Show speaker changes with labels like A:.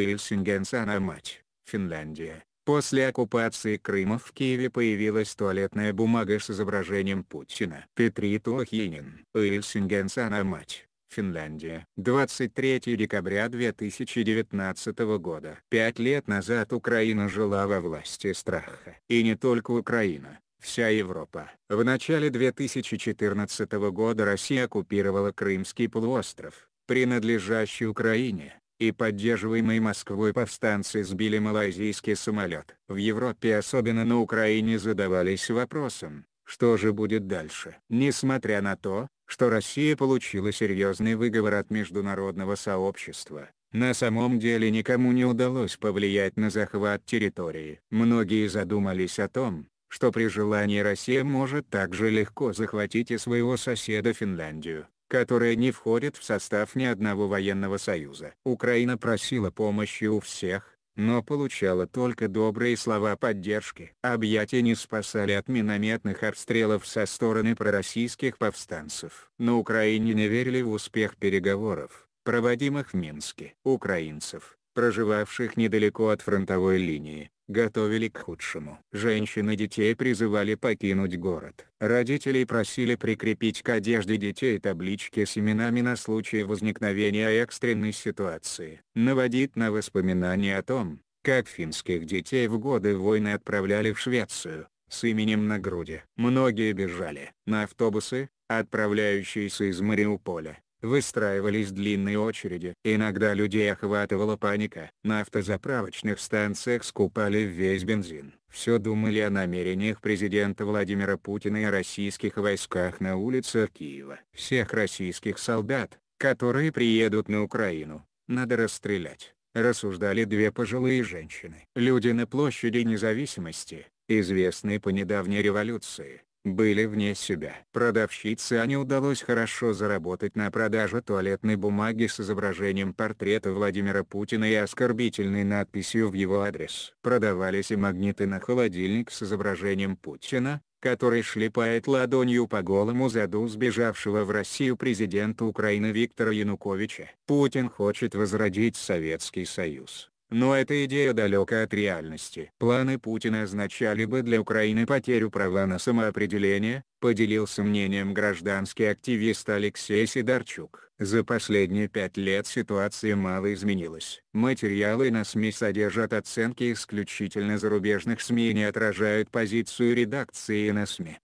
A: Эльсингенсанамач, Финляндия. После оккупации Крыма в Киеве появилась туалетная бумага с изображением Путина. Петри Туохинин, Эльсингенсанамач, Финляндия. 23 декабря 2019 года. Пять лет назад Украина жила во власти страха. И не только Украина, вся Европа. В начале 2014 года Россия оккупировала Крымский полуостров, принадлежащий Украине и поддерживаемые Москвой повстанцы сбили малайзийский самолет. В Европе особенно на Украине задавались вопросом, что же будет дальше. Несмотря на то, что Россия получила серьезный выговор от международного сообщества, на самом деле никому не удалось повлиять на захват территории. Многие задумались о том, что при желании Россия может также легко захватить и своего соседа Финляндию которая не входит в состав ни одного военного союза. Украина просила помощи у всех, но получала только добрые слова поддержки. Объятия не спасали от минометных обстрелов со стороны пророссийских повстанцев. На Украине не верили в успех переговоров, проводимых в Минске. Украинцев, проживавших недалеко от фронтовой линии, готовили к худшему. Женщины детей призывали покинуть город. Родителей просили прикрепить к одежде детей таблички с именами на случай возникновения экстренной ситуации. наводить на воспоминания о том, как финских детей в годы войны отправляли в Швецию, с именем на груди. Многие бежали на автобусы, отправляющиеся из Мариуполя, Выстраивались длинные очереди. Иногда людей охватывала паника. На автозаправочных станциях скупали весь бензин. Все думали о намерениях президента Владимира Путина и о российских войсках на улицах Киева. Всех российских солдат, которые приедут на Украину, надо расстрелять, рассуждали две пожилые женщины. Люди на площади независимости, известные по недавней революции, были вне себя. Продавщице Ане удалось хорошо заработать на продаже туалетной бумаги с изображением портрета Владимира Путина и оскорбительной надписью в его адрес. Продавались и магниты на холодильник с изображением Путина, который шлепает ладонью по голому заду сбежавшего в Россию президента Украины Виктора Януковича. Путин хочет возродить Советский Союз. Но эта идея далека от реальности. Планы Путина означали бы для Украины потерю права на самоопределение, поделился мнением гражданский активист Алексей Сидорчук. За последние пять лет ситуация мало изменилась. Материалы на СМИ содержат оценки исключительно зарубежных СМИ и не отражают позицию редакции на СМИ.